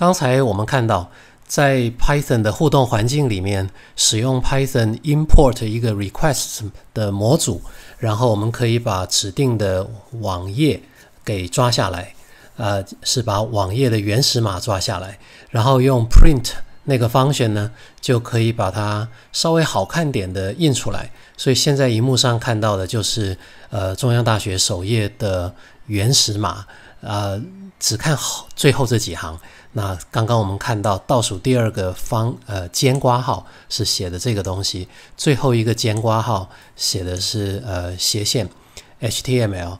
刚才我们看到，在 Python 的互动环境里面，使用 Python import 一个 r e q u e s t 的模组，然后我们可以把指定的网页给抓下来，呃，是把网页的原始码抓下来，然后用 print 那个 function 呢，就可以把它稍微好看点的印出来。所以现在荧幕上看到的就是，呃，中央大学首页的原始码，呃，只看好最后这几行。那刚刚我们看到倒数第二个方呃尖刮号是写的这个东西，最后一个尖刮号写的是呃斜线，HTML。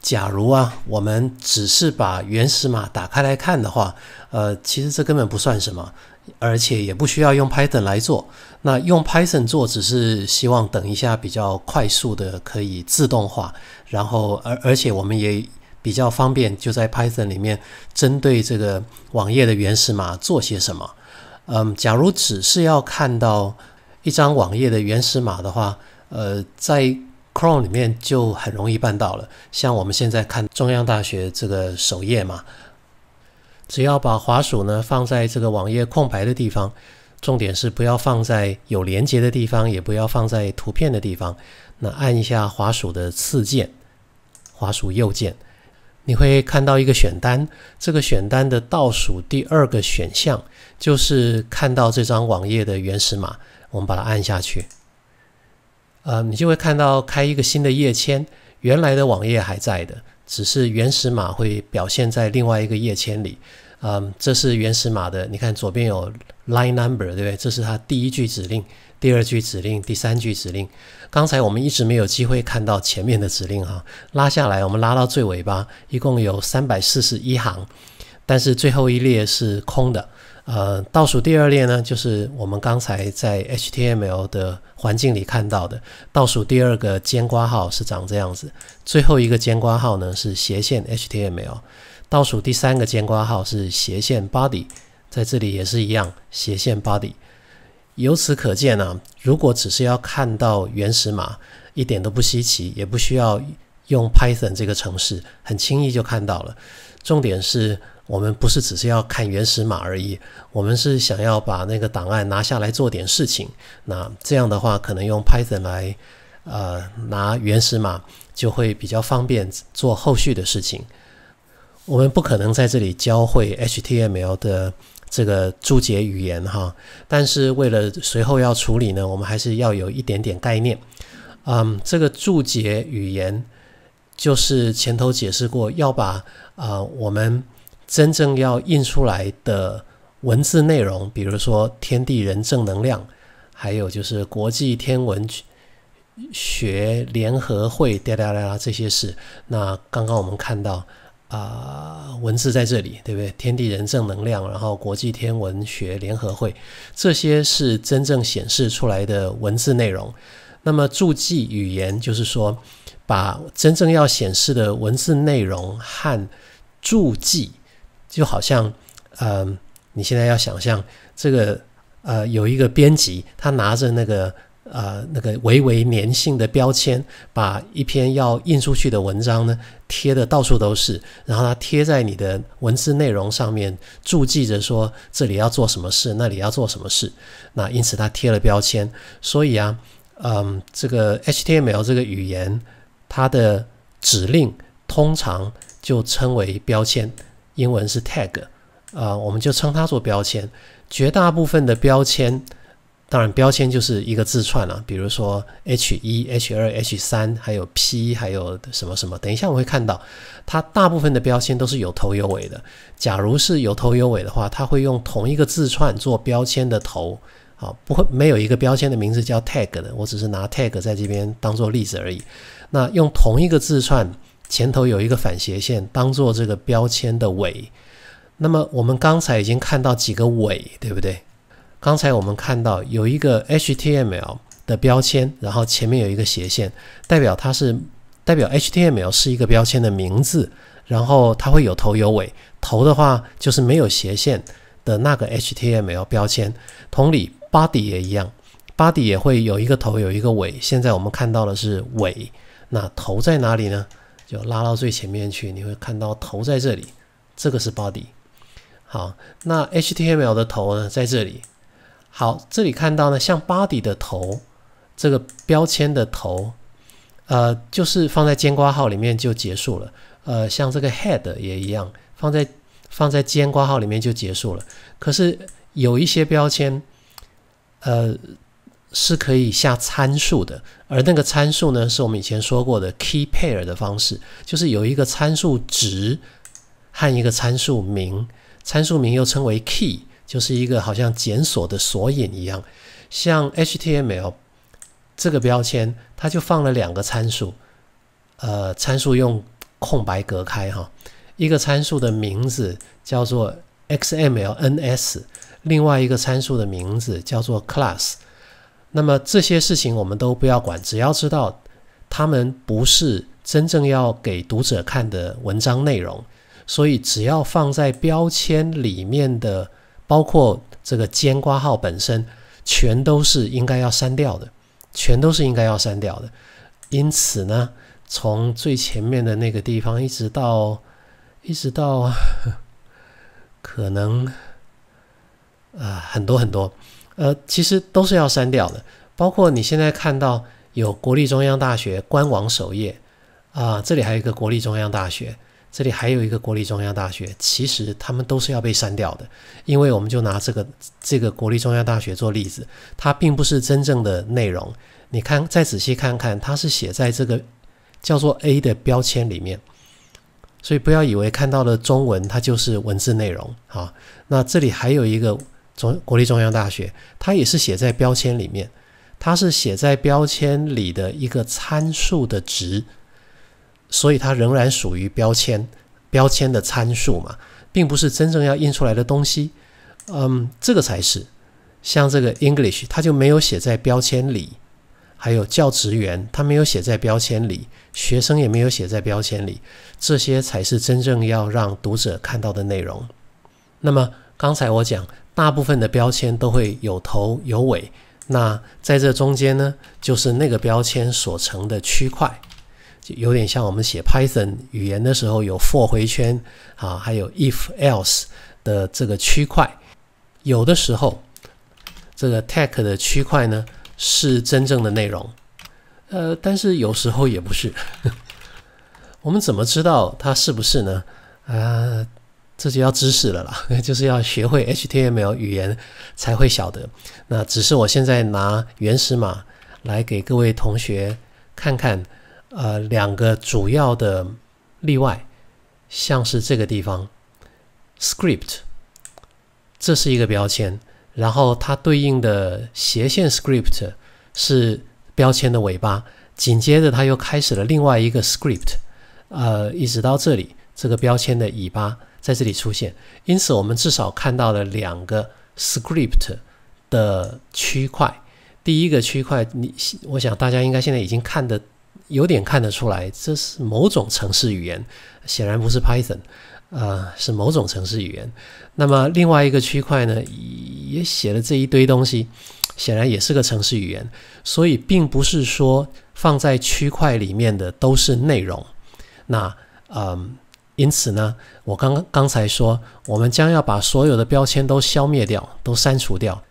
假如啊，我们只是把原始码打开来看的话，呃，其实这根本不算什么，而且也不需要用 Python 来做。那用 Python 做，只是希望等一下比较快速的可以自动化，然后而而且我们也。比较方便，就在 Python 里面针对这个网页的原始码做些什么。嗯，假如只是要看到一张网页的原始码的话，呃，在 Chrome 里面就很容易办到了。像我们现在看中央大学这个首页嘛，只要把滑鼠呢放在这个网页空白的地方，重点是不要放在有连接的地方，也不要放在图片的地方。那按一下滑鼠的次键，滑鼠右键。你会看到一个选单，这个选单的倒数第二个选项就是看到这张网页的原始码，我们把它按下去，呃，你就会看到开一个新的页签，原来的网页还在的，只是原始码会表现，在另外一个页签里，嗯，这是原始码的，你看左边有 line number，对不对？这是它第一句指令。第二句指令，第三句指令。刚才我们一直没有机会看到前面的指令哈，拉下来我们拉到最尾巴，一共有三百四十一行，但是最后一列是空的。呃，倒数第二列呢，就是我们刚才在 HTML 的环境里看到的，倒数第二个尖瓜号是长这样子，最后一个尖瓜号呢是斜线 HTML，倒数第三个尖瓜号是斜线 body，在这里也是一样斜线 body。由此可见呢，如果只是要看到原始码，一点都不稀奇，也不需要用 Python 这个程式，很轻易就看到了。重点是我们不是只是要看原始码而已，我们是想要把那个档案拿下来做点事情。那这样的话，可能用 Python 来呃拿原始码就会比较方便做后续的事情。我们不可能在这里教会 HTML 的。这个注解语言哈，但是为了随后要处理呢，我们还是要有一点点概念。嗯，这个注解语言就是前头解释过，要把啊我们真正要印出来的文字内容，比如说天地人正能量，还有就是国际天文学联合会哒哒哒这些事。那刚刚我们看到。啊，文字在这里，对不对？天地人正能量，然后国际天文学联合会，这些是真正显示出来的文字内容。那么注记语言就是说，把真正要显示的文字内容和注记，就好像，嗯，你现在要想象这个，呃，有一个编辑，他拿着那个。呃，那个维维粘性的标签，把一篇要印出去的文章呢贴的到处都是，然后它贴在你的文字内容上面，注记着说这里要做什么事，那里要做什么事。那因此它贴了标签，所以啊，嗯，这个 HTML 这个语言，它的指令通常就称为标签，英文是 tag，呃，我们就称它做标签。绝大部分的标签。当然，标签就是一个字串了，比如说 H 一、H 二、H 三，还有 P，还有什么什么？等一下我会看到，它大部分的标签都是有头有尾的。假如是有头有尾的话，它会用同一个字串做标签的头，啊，不会没有一个标签的名字叫 tag 的，我只是拿 tag 在这边当做例子而已。那用同一个字串前头有一个反斜线，当做这个标签的尾。那么我们刚才已经看到几个尾，对不对？刚才我们看到有一个 HTML 的标签，然后前面有一个斜线，代表它是代表 HTML 是一个标签的名字。然后它会有头有尾，头的话就是没有斜线的那个 HTML 标签。同理，body 也一样，body 也会有一个头有一个尾。现在我们看到的是尾，那头在哪里呢？就拉到最前面去，你会看到头在这里，这个是 body。好，那 HTML 的头呢，在这里。好，这里看到呢，像 body 的头，这个标签的头，呃，就是放在尖瓜号里面就结束了。呃，像这个 head 也一样，放在放在尖瓜号里面就结束了。可是有一些标签，呃，是可以下参数的，而那个参数呢，是我们以前说过的 key pair 的方式，就是有一个参数值和一个参数名，参数名又称为 key。就是一个好像检索的索引一样，像 HTML 这个标签，它就放了两个参数，呃，参数用空白隔开哈。一个参数的名字叫做 xmlns，另外一个参数的名字叫做 class。那么这些事情我们都不要管，只要知道他们不是真正要给读者看的文章内容，所以只要放在标签里面的。包括这个尖瓜号本身，全都是应该要删掉的，全都是应该要删掉的。因此呢，从最前面的那个地方一直到一直到，可能啊很多很多，呃，其实都是要删掉的。包括你现在看到有国立中央大学官网首页啊，这里还有一个国立中央大学。这里还有一个国立中央大学，其实他们都是要被删掉的，因为我们就拿这个这个国立中央大学做例子，它并不是真正的内容。你看，再仔细看看，它是写在这个叫做 A 的标签里面，所以不要以为看到了中文它就是文字内容啊。那这里还有一个中国立中央大学，它也是写在标签里面，它是写在标签里的一个参数的值。所以它仍然属于标签，标签的参数嘛，并不是真正要印出来的东西。嗯，这个才是。像这个 English，它就没有写在标签里。还有教职员，他没有写在标签里，学生也没有写在标签里。这些才是真正要让读者看到的内容。那么刚才我讲，大部分的标签都会有头有尾。那在这中间呢，就是那个标签所成的区块。就有点像我们写 Python 语言的时候有 for 回圈啊，还有 if else 的这个区块，有的时候这个 tag 的区块呢是真正的内容，呃，但是有时候也不是。我们怎么知道它是不是呢？啊，这就要知识了啦，就是要学会 HTML 语言才会晓得。那只是我现在拿原始码来给各位同学看看。呃，两个主要的例外，像是这个地方，script，这是一个标签，然后它对应的斜线 script 是标签的尾巴，紧接着它又开始了另外一个 script，呃，一直到这里，这个标签的尾巴在这里出现，因此我们至少看到了两个 script 的区块，第一个区块，你我想大家应该现在已经看得。有点看得出来，这是某种程式语言，显然不是 Python，啊，是某种程式语言。那么另外一个区块呢，也写了这一堆东西，显然也是个程式语言。所以并不是说放在区块里面的都是内容。那，嗯，因此呢，我刚刚才说，我们将要把所有的标签都消灭掉，都删除掉。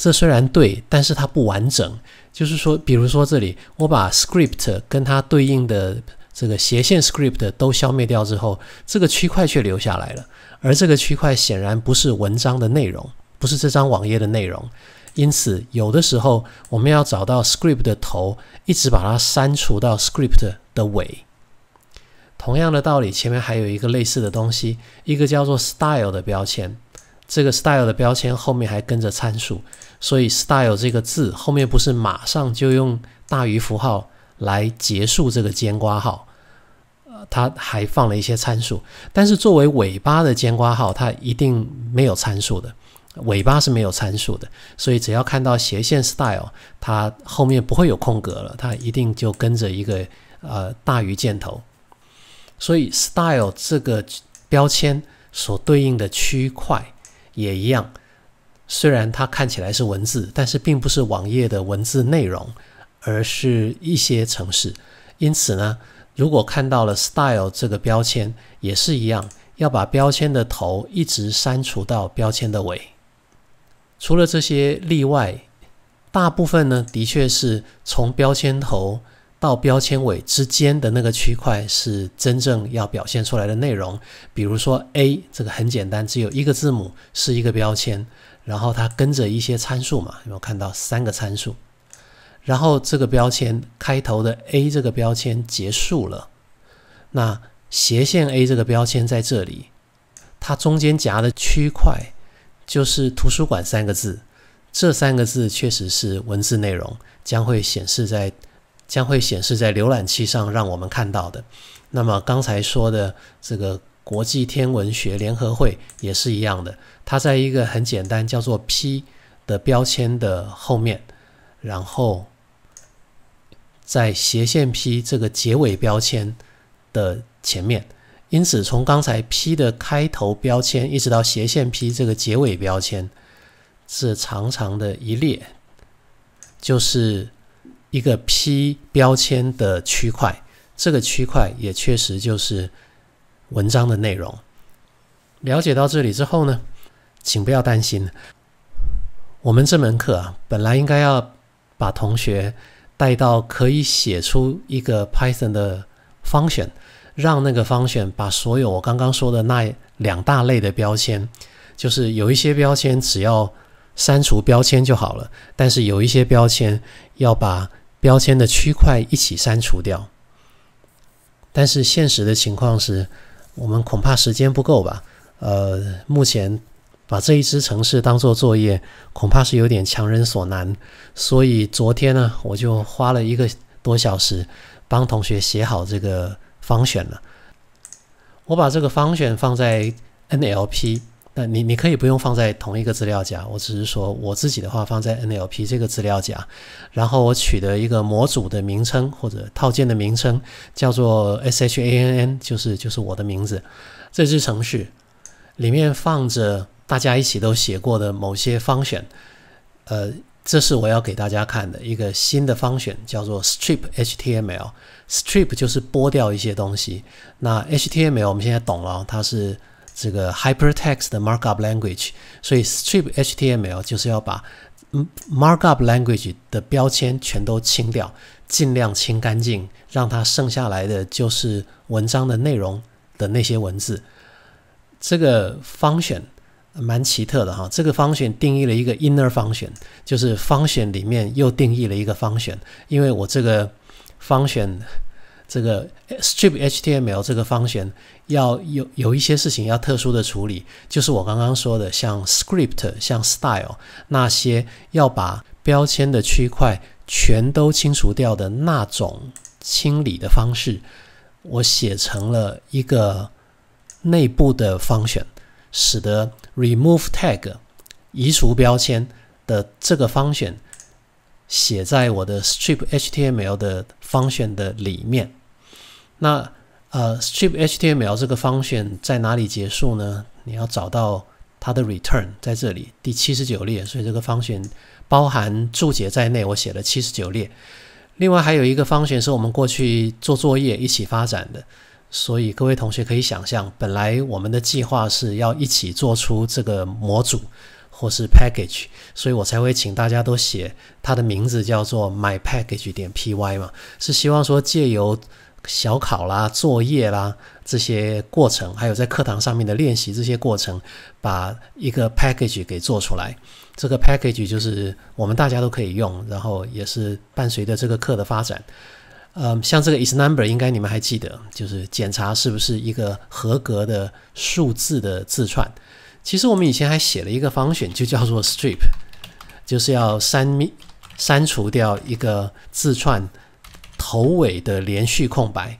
这虽然对，但是它不完整。就是说，比如说这里，我把 script 跟它对应的这个斜线 script 都消灭掉之后，这个区块却留下来了。而这个区块显然不是文章的内容，不是这张网页的内容。因此，有的时候我们要找到 script 的头，一直把它删除到 script 的尾。同样的道理，前面还有一个类似的东西，一个叫做 style 的标签。这个 style 的标签后面还跟着参数。所以 style 这个字后面不是马上就用大于符号来结束这个尖瓜号，呃，它还放了一些参数。但是作为尾巴的尖瓜号，它一定没有参数的，尾巴是没有参数的。所以只要看到斜线 style，它后面不会有空格了，它一定就跟着一个呃大于箭头。所以 style 这个标签所对应的区块也一样。虽然它看起来是文字，但是并不是网页的文字内容，而是一些程式。因此呢，如果看到了 style 这个标签，也是一样，要把标签的头一直删除到标签的尾。除了这些例外，大部分呢，的确是从标签头到标签尾之间的那个区块是真正要表现出来的内容。比如说 a 这个很简单，只有一个字母，是一个标签。然后它跟着一些参数嘛，有没有看到三个参数？然后这个标签开头的 A 这个标签结束了，那斜线 A 这个标签在这里，它中间夹的区块就是“图书馆”三个字，这三个字确实是文字内容，将会显示在将会显示在浏览器上让我们看到的。那么刚才说的这个。国际天文学联合会也是一样的，它在一个很简单叫做 “p” 的标签的后面，然后在斜线 p 这个结尾标签的前面。因此，从刚才 p 的开头标签一直到斜线 p 这个结尾标签，是长长的一列，就是一个 p 标签的区块。这个区块也确实就是。文章的内容了解到这里之后呢，请不要担心。我们这门课啊，本来应该要把同学带到可以写出一个 Python 的 function，让那个 function 把所有我刚刚说的那两大类的标签，就是有一些标签只要删除标签就好了，但是有一些标签要把标签的区块一起删除掉。但是现实的情况是。我们恐怕时间不够吧？呃，目前把这一支城市当做作业，恐怕是有点强人所难。所以昨天呢，我就花了一个多小时帮同学写好这个方选了。我把这个方选放在 NLP。那你你可以不用放在同一个资料夹，我只是说我自己的话放在 NLP 这个资料夹，然后我取得一个模组的名称或者套件的名称叫做 SHANN，就是就是我的名字。这支程序里面放着大家一起都写过的某些 function，呃，这是我要给大家看的一个新的 function，叫做 strip HTML，strip 就是剥掉一些东西。那 HTML 我们现在懂了，它是。这个 hypertext 的 markup language，所以 strip HTML 就是要把 markup language 的标签全都清掉，尽量清干净，让它剩下来的就是文章的内容的那些文字。这个 function 蛮奇特的哈，这个 function 定义了一个 inner function，就是 function 里面又定义了一个 function，因为我这个 function。这个 strip HTML 这个方选要有有一些事情要特殊的处理，就是我刚刚说的，像 script、像 style 那些要把标签的区块全都清除掉的那种清理的方式，我写成了一个内部的 function，使得 remove tag 移除标签的这个方选写在我的 strip HTML 的 function 的里面。那呃，strip HTML 这个 function 在哪里结束呢？你要找到它的 return 在这里第七十九列，所以这个 function 包含注解在内，我写了七十九列。另外还有一个方选是我们过去做作业一起发展的，所以各位同学可以想象，本来我们的计划是要一起做出这个模组或是 package，所以我才会请大家都写它的名字叫做 my package 点 py 嘛，是希望说借由小考啦、作业啦这些过程，还有在课堂上面的练习这些过程，把一个 package 给做出来。这个 package 就是我们大家都可以用，然后也是伴随着这个课的发展。嗯，像这个 is number 应该你们还记得，就是检查是不是一个合格的数字的字串。其实我们以前还写了一个方选，就叫做 strip，就是要删删除掉一个字串。头尾的连续空白，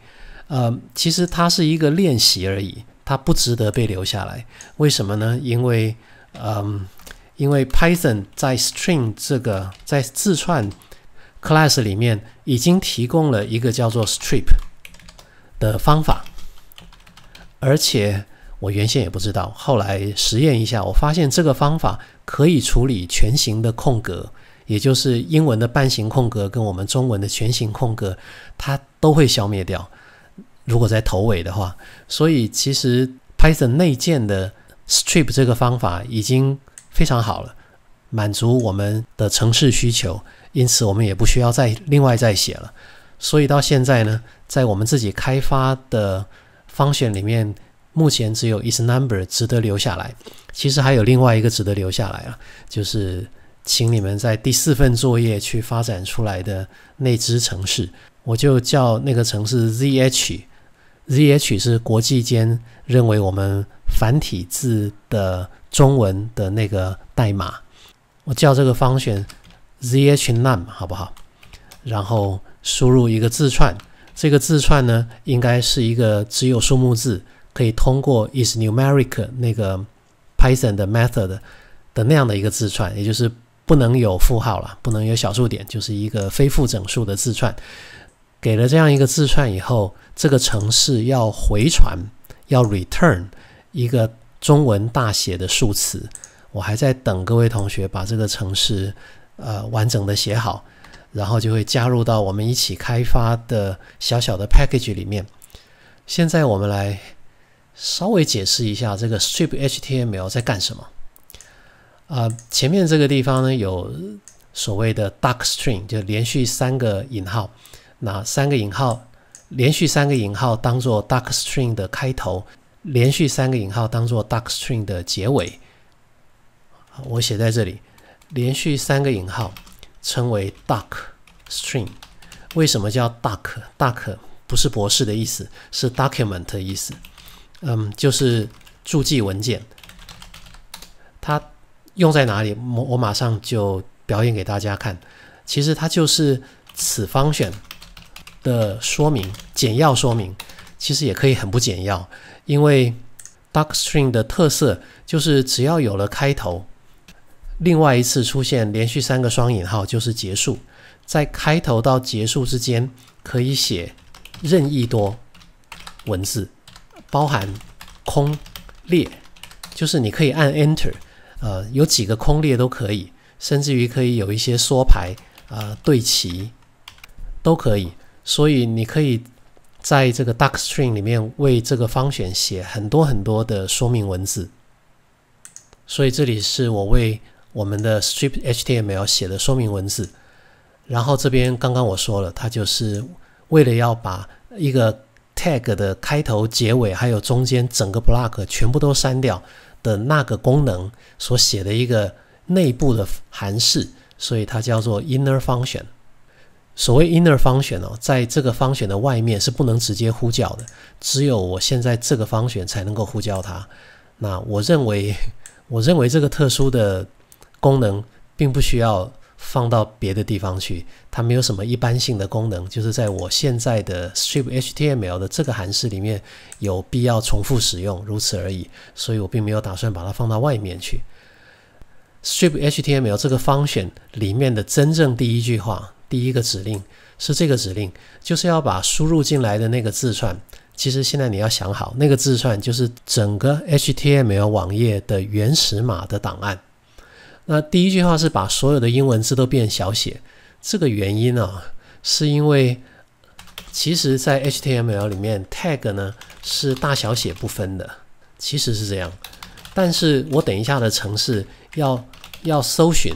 呃，其实它是一个练习而已，它不值得被留下来。为什么呢？因为，嗯，因为 Python 在 String 这个在自串 Class 里面已经提供了一个叫做 strip 的方法，而且我原先也不知道，后来实验一下，我发现这个方法可以处理全行的空格。也就是英文的半形空格跟我们中文的全形空格，它都会消灭掉。如果在头尾的话，所以其实 Python 内建的 strip 这个方法已经非常好了，满足我们的程式需求，因此我们也不需要再另外再写了。所以到现在呢，在我们自己开发的方选里面，目前只有 is_number 值得留下来。其实还有另外一个值得留下来啊，就是。请你们在第四份作业去发展出来的那支城市，我就叫那个城市 ZH，ZH 是国际间认为我们繁体字的中文的那个代码，我叫这个方选 ZHNum，好不好？然后输入一个字串，这个字串呢应该是一个只有数目字，可以通过 isnumeric 那个 Python 的 method 的那样的一个字串，也就是。不能有负号了，不能有小数点，就是一个非负整数的字串。给了这样一个字串以后，这个程式要回传，要 return 一个中文大写的数词。我还在等各位同学把这个程式呃完整的写好，然后就会加入到我们一起开发的小小的 package 里面。现在我们来稍微解释一下这个 strip HTML 在干什么。啊，前面这个地方呢，有所谓的 dark string，就连续三个引号。那三个引号，连续三个引号当做 dark string 的开头，连续三个引号当做 dark string 的结尾。我写在这里，连续三个引号称为 dark string。为什么叫 dark？dark 不是博士的意思，是 document 的意思。嗯，就是注记文件。它用在哪里？我我马上就表演给大家看。其实它就是此方选的说明，简要说明。其实也可以很不简要，因为 Dark String 的特色就是只要有了开头，另外一次出现连续三个双引号就是结束。在开头到结束之间可以写任意多文字，包含空列，就是你可以按 Enter。呃，有几个空列都可以，甚至于可以有一些缩排啊，对齐都可以。所以你可以在这个 dark string 里面为这个方选写很多很多的说明文字。所以这里是我为我们的 strip HTML 写的说明文字。然后这边刚刚我说了，它就是为了要把一个 tag 的开头、结尾还有中间整个 block 全部都删掉。的那个功能所写的一个内部的函数，所以它叫做 inner function。所谓 inner function 哦，在这个 function 的外面是不能直接呼叫的，只有我现在这个 function 才能够呼叫它。那我认为，我认为这个特殊的功能并不需要。放到别的地方去，它没有什么一般性的功能，就是在我现在的 strip HTML 的这个函数里面有必要重复使用，如此而已。所以我并没有打算把它放到外面去。strip HTML 这个方选里面的真正第一句话，第一个指令是这个指令，就是要把输入进来的那个字串，其实现在你要想好，那个字串就是整个 HTML 网页的原始码的档案。那第一句话是把所有的英文字都变小写，这个原因呢，是因为其实，在 HTML 里面，tag 呢是大小写不分的，其实是这样。但是我等一下的程式要要搜寻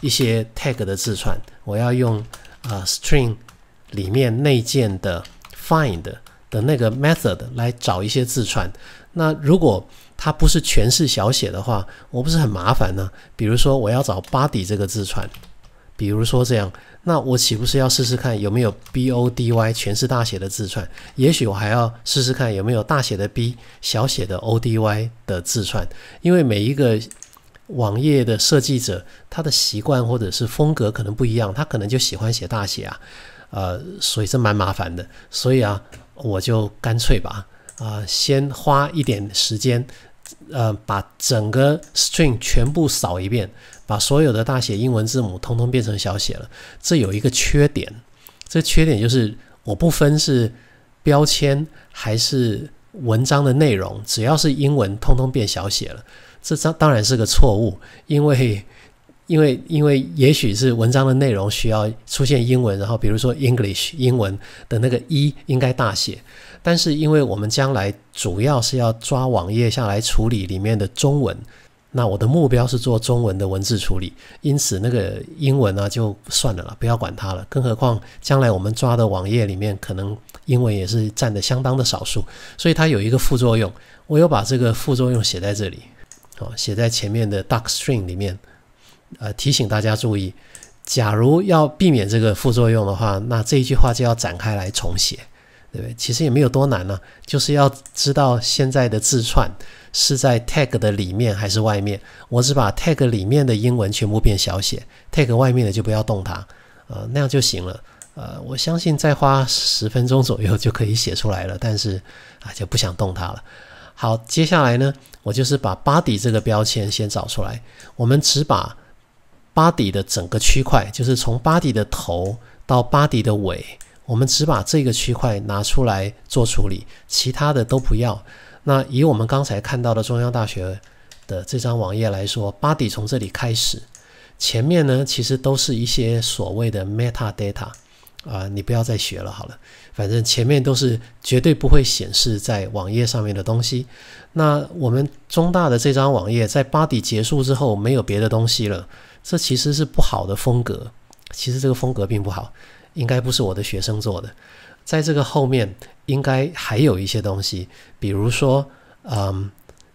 一些 tag 的字串，我要用啊 string 里面内建的 find 的那个 method 来找一些字串。那如果它不是全是小写的话，我不是很麻烦呢。比如说我要找 body 这个字串，比如说这样，那我岂不是要试试看有没有 B O D Y 全是大写的字串？也许我还要试试看有没有大写的 B 小写的 O D Y 的字串，因为每一个网页的设计者他的习惯或者是风格可能不一样，他可能就喜欢写大写啊，呃，所以这蛮麻烦的。所以啊，我就干脆吧，啊，先花一点时间。呃，把整个 string 全部扫一遍，把所有的大写英文字母通通变成小写了。这有一个缺点，这缺点就是我不分是标签还是文章的内容，只要是英文通通变小写了。这当当然是个错误，因为。因为因为也许是文章的内容需要出现英文，然后比如说 English 英文的那个 E 应该大写，但是因为我们将来主要是要抓网页下来处理里面的中文，那我的目标是做中文的文字处理，因此那个英文呢就算了了，不要管它了。更何况将来我们抓的网页里面可能英文也是占的相当的少数，所以它有一个副作用，我有把这个副作用写在这里，好写在前面的 dark string 里面。呃，提醒大家注意，假如要避免这个副作用的话，那这一句话就要展开来重写，对不对？其实也没有多难呢，就是要知道现在的自串是在 tag 的里面还是外面。我只把 tag 里面的英文全部变小写，tag 外面的就不要动它，呃，那样就行了。呃，我相信再花十分钟左右就可以写出来了，但是啊就不想动它了。好，接下来呢，我就是把 body 这个标签先找出来，我们只把巴迪的整个区块就是从巴迪的头到巴迪的尾，我们只把这个区块拿出来做处理，其他的都不要。那以我们刚才看到的中央大学的这张网页来说巴迪从这里开始，前面呢其实都是一些所谓的 metadata 啊，你不要再学了，好了，反正前面都是绝对不会显示在网页上面的东西。那我们中大的这张网页在巴迪结束之后没有别的东西了。这其实是不好的风格，其实这个风格并不好，应该不是我的学生做的。在这个后面，应该还有一些东西，比如说，嗯，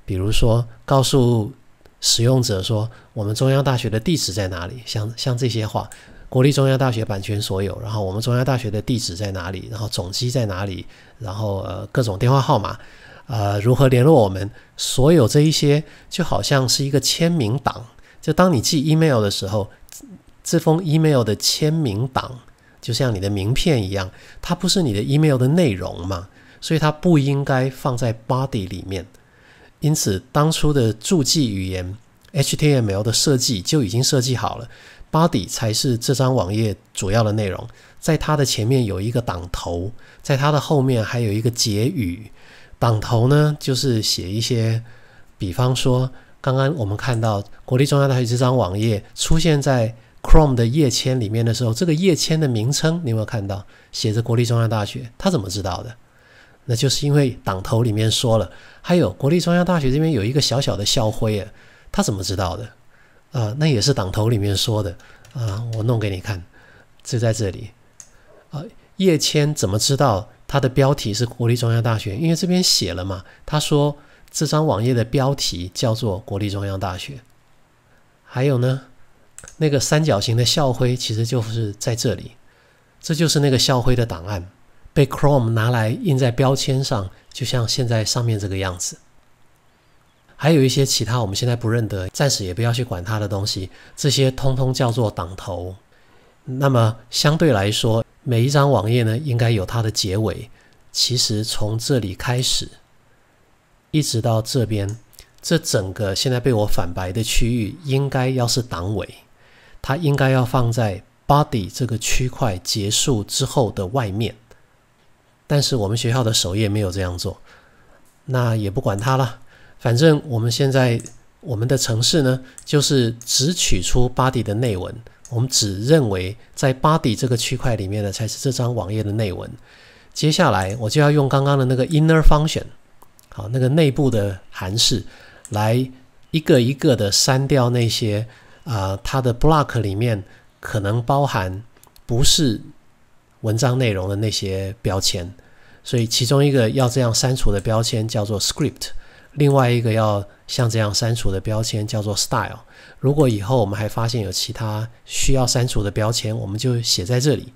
比如说，告诉使用者说，我们中央大学的地址在哪里？像像这些话，国立中央大学版权所有。然后我们中央大学的地址在哪里？然后总机在哪里？然后呃，各种电话号码，呃，如何联络我们？所有这一些，就好像是一个签名档。就当你寄 email 的时候，这封 email 的签名档就像你的名片一样，它不是你的 email 的内容嘛，所以它不应该放在 body 里面。因此，当初的注记语言 HTML 的设计就已经设计好了，body 才是这张网页主要的内容。在它的前面有一个档头，在它的后面还有一个结语。档头呢，就是写一些，比方说。刚刚我们看到国立中央大学这张网页出现在 Chrome 的页签里面的时候，这个页签的名称你有没有看到？写着国立中央大学，他怎么知道的？那就是因为党头里面说了。还有国立中央大学这边有一个小小的校徽啊，他怎么知道的？啊，那也是党头里面说的啊。我弄给你看，就在这里啊。叶谦怎么知道他的标题是国立中央大学？因为这边写了嘛，他说。这张网页的标题叫做“国立中央大学”，还有呢，那个三角形的校徽其实就是在这里，这就是那个校徽的档案，被 Chrome 拿来印在标签上，就像现在上面这个样子。还有一些其他我们现在不认得，暂时也不要去管它的东西，这些通通叫做档头。那么相对来说，每一张网页呢，应该有它的结尾，其实从这里开始。一直到这边，这整个现在被我反白的区域，应该要是党尾，它应该要放在 body 这个区块结束之后的外面。但是我们学校的首页没有这样做，那也不管它了。反正我们现在我们的城市呢，就是只取出 body 的内文。我们只认为在 body 这个区块里面的才是这张网页的内文。接下来我就要用刚刚的那个 inner function。好，那个内部的函数来一个一个的删掉那些啊，它的 block 里面可能包含不是文章内容的那些标签。所以，其中一个要这样删除的标签叫做 script，另外一个要像这样删除的标签叫做 style。如果以后我们还发现有其他需要删除的标签，我们就写在这里。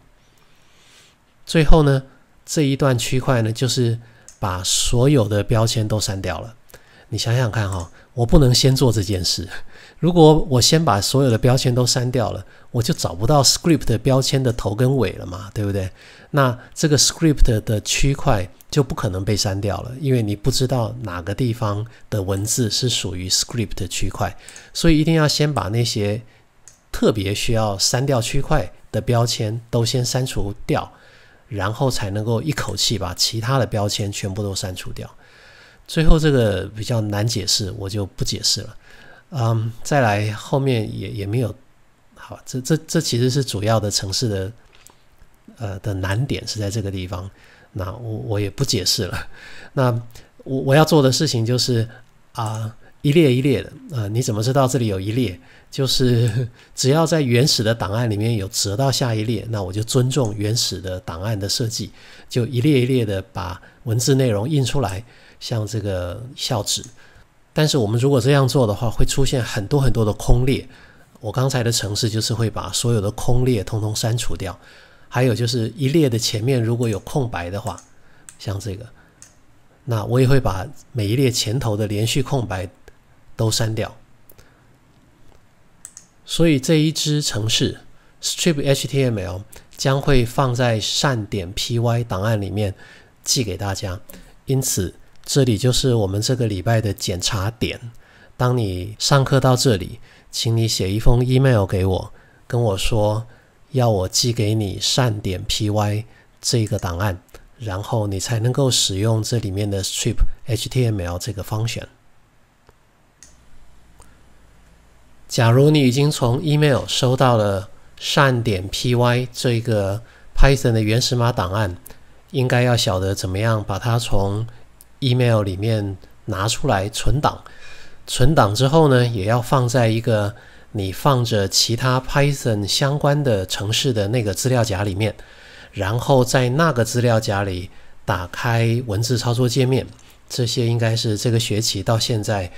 最后呢，这一段区块呢，就是。把所有的标签都删掉了，你想想看哈，我不能先做这件事。如果我先把所有的标签都删掉了，我就找不到 script 的标签的头跟尾了嘛，对不对？那这个 script 的区块就不可能被删掉了，因为你不知道哪个地方的文字是属于 script 的区块，所以一定要先把那些特别需要删掉区块的标签都先删除掉。然后才能够一口气把其他的标签全部都删除掉。最后这个比较难解释，我就不解释了。嗯，再来后面也也没有好，这这这其实是主要的城市的呃的难点是在这个地方。那我我也不解释了。那我我要做的事情就是啊。一列一列的，啊，你怎么知道这里有一列？就是 只要在原始的档案里面有折到下一列，那我就尊重原始的档案的设计，就一列一列的把文字内容印出来，像这个校址。但是我们如果这样做的话，会出现很多很多的空列。我刚才的程式就是会把所有的空列通通删除掉。还有就是一列的前面如果有空白的话，像这个，那我也会把每一列前头的连续空白。都删掉，所以这一支程式 strip HTML 将会放在善点 PY 档案里面寄给大家。因此，这里就是我们这个礼拜的检查点。当你上课到这里，请你写一封 email 给我，跟我说要我寄给你善点 PY 这个档案，然后你才能够使用这里面的 strip HTML 这个 function。假如你已经从 email 收到了善点 py 这个 Python 的原始码档案，应该要晓得怎么样把它从 email 里面拿出来存档。存档之后呢，也要放在一个你放着其他 Python 相关的城市的那个资料夹里面。然后在那个资料夹里打开文字操作界面，这些应该是这个学期到现在。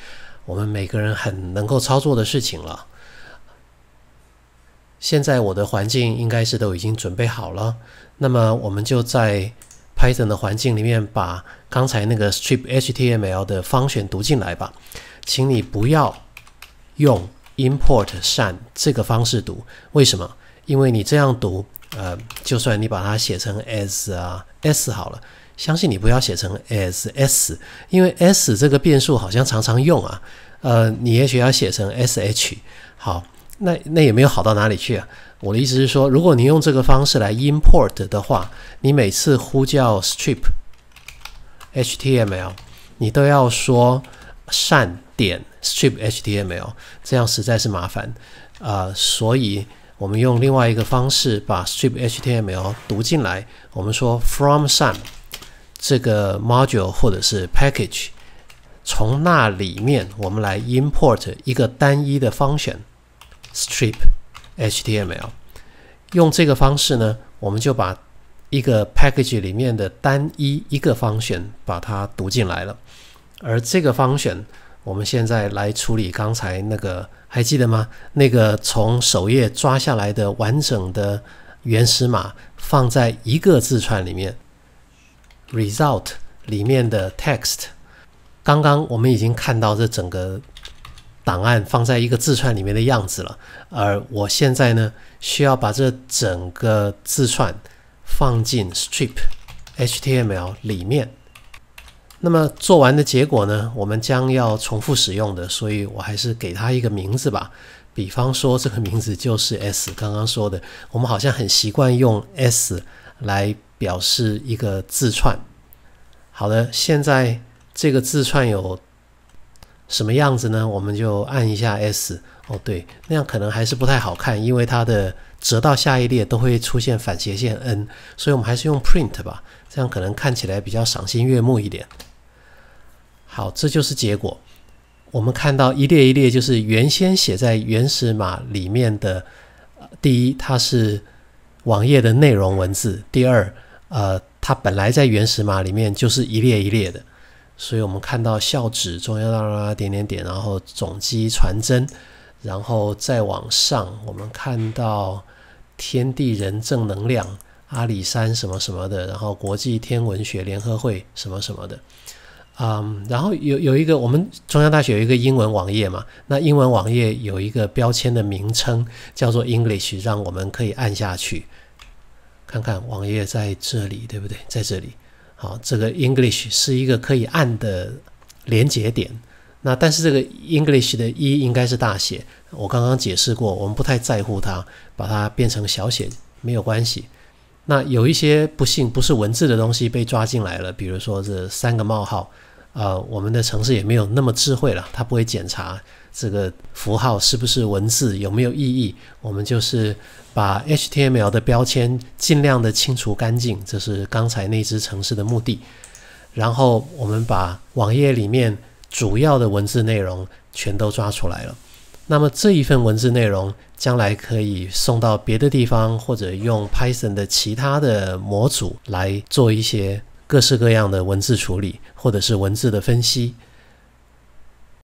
我们每个人很能够操作的事情了。现在我的环境应该是都已经准备好了，那么我们就在 Python 的环境里面把刚才那个 strip HTML 的方选读进来吧。请你不要用 import 上这个方式读，为什么？因为你这样读，呃，就算你把它写成 as 啊 s 好了。相信你不要写成 a s s，因为 s 这个变数好像常常用啊。呃，你也许要写成 s h。好，那那也没有好到哪里去啊。我的意思是说，如果你用这个方式来 import 的话，你每次呼叫 strip h t m l，你都要说善点 strip h t m l，这样实在是麻烦啊。所以，我们用另外一个方式把 strip h t m l 读进来。我们说 from 善。这个 module 或者是 package，从那里面我们来 import 一个单一的 function strip HTML。用这个方式呢，我们就把一个 package 里面的单一一个 function 把它读进来了。而这个 function，我们现在来处理刚才那个还记得吗？那个从首页抓下来的完整的原始码放在一个字串里面。result 里面的 text，刚刚我们已经看到这整个档案放在一个字串里面的样子了。而我现在呢，需要把这整个字串放进 strip HTML 里面。那么做完的结果呢，我们将要重复使用的，所以我还是给它一个名字吧。比方说，这个名字就是 s。刚刚说的，我们好像很习惯用 s 来。表示一个自串。好的，现在这个自串有什么样子呢？我们就按一下 S。哦，对，那样可能还是不太好看，因为它的折到下一列都会出现反斜线 n，所以我们还是用 print 吧，这样可能看起来比较赏心悦目一点。好，这就是结果。我们看到一列一列，就是原先写在原始码里面的。第一，它是网页的内容文字；第二，呃，它本来在原始码里面就是一列一列的，所以我们看到校址，中央大啦啦点点点，然后总机传真，然后再往上，我们看到天地人正能量，阿里山什么什么的，然后国际天文学联合会什么什么的，嗯，然后有有一个我们中央大学有一个英文网页嘛，那英文网页有一个标签的名称叫做 English，让我们可以按下去。看看网页在这里对不对？在这里，好，这个 English 是一个可以按的连接点。那但是这个 English 的 E 应该是大写。我刚刚解释过，我们不太在乎它，把它变成小写没有关系。那有一些不幸不是文字的东西被抓进来了，比如说这三个冒号。呃，我们的城市也没有那么智慧了，它不会检查这个符号是不是文字有没有意义。我们就是。把 HTML 的标签尽量的清除干净，这是刚才那只城市的目的。然后我们把网页里面主要的文字内容全都抓出来了。那么这一份文字内容，将来可以送到别的地方，或者用 Python 的其他的模组来做一些各式各样的文字处理，或者是文字的分析。